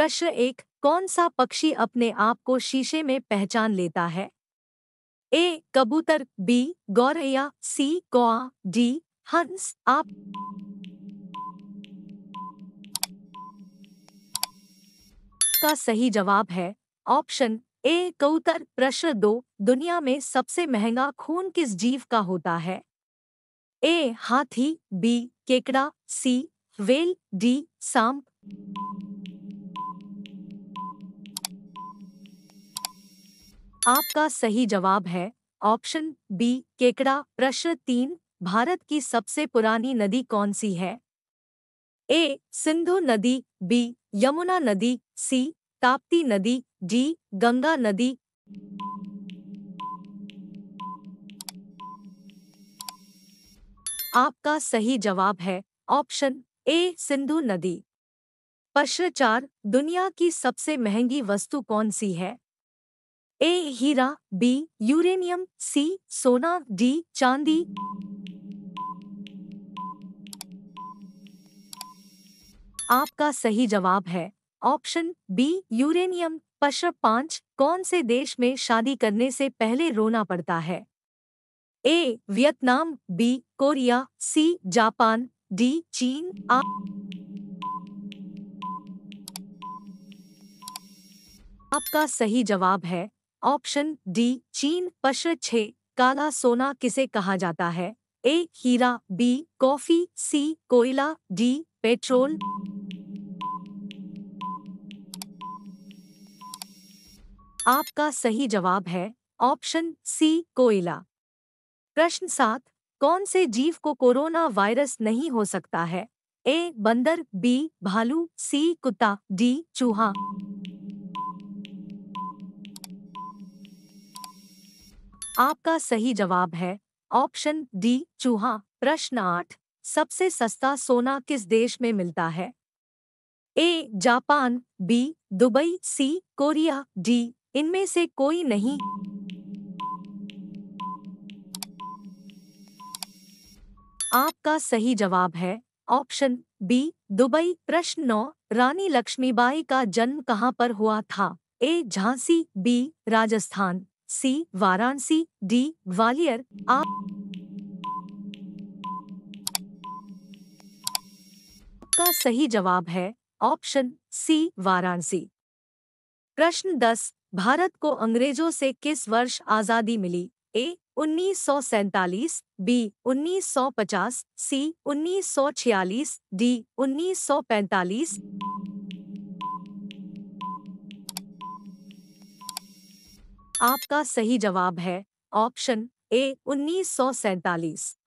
प्रश्न एक कौन सा पक्षी अपने आप को शीशे में पहचान लेता है ए कबूतर बी गौरैया सी कौआ डी हंस आप का सही जवाब है ऑप्शन ए कबूतर प्रश्न दो दुनिया में सबसे महंगा खून किस जीव का होता है ए हाथी बी केकड़ा सी वेल डी सांप आपका सही जवाब है ऑप्शन बी केकड़ा प्रश्न तीन भारत की सबसे पुरानी नदी कौन सी है ए सिंधु नदी बी यमुना नदी सी ताप्ती नदी डी गंगा नदी आपका सही जवाब है ऑप्शन ए सिंधु नदी प्रश्न चार दुनिया की सबसे महंगी वस्तु कौन सी है ए हीरा बी यूरेनियम सी सोना डी चांदी आपका सही जवाब है ऑप्शन बी यूरेनियम पश्चिम पांच कौन से देश में शादी करने से पहले रोना पड़ता है A Vietnam B Korea C Japan D चीन आ आपका सही जवाब है ऑप्शन डी चीन पश्र छे काला सोना किसे कहा जाता है ए हीरा बी कॉफी सी कोयला डी पेट्रोल आपका सही जवाब है ऑप्शन सी कोयला प्रश्न सात कौन से जीव को कोरोना वायरस नहीं हो सकता है ए बंदर बी भालू सी कुत्ता डी चूहा आपका सही जवाब है ऑप्शन डी चूहा प्रश्न आठ सबसे सस्ता सोना किस देश में मिलता है A Japan B Dubai C Korea D इनमें से कोई नहीं आपका सही जवाब है ऑप्शन बी दुबई प्रश्न नौ रानी लक्ष्मीबाई का जन्म कहाँ पर हुआ था A Jhansi B Rajasthan C Varanasi D Gwalior आप का सही जवाब है ऑप्शन सी वाराणसी प्रश्न 10 भारत को अंग्रेजों से किस वर्ष आजादी मिली ए उन्नीस बी 1950 सी 1946 डी 1945 आपका सही जवाब है ऑप्शन ए उन्नीस सौ सैतालीस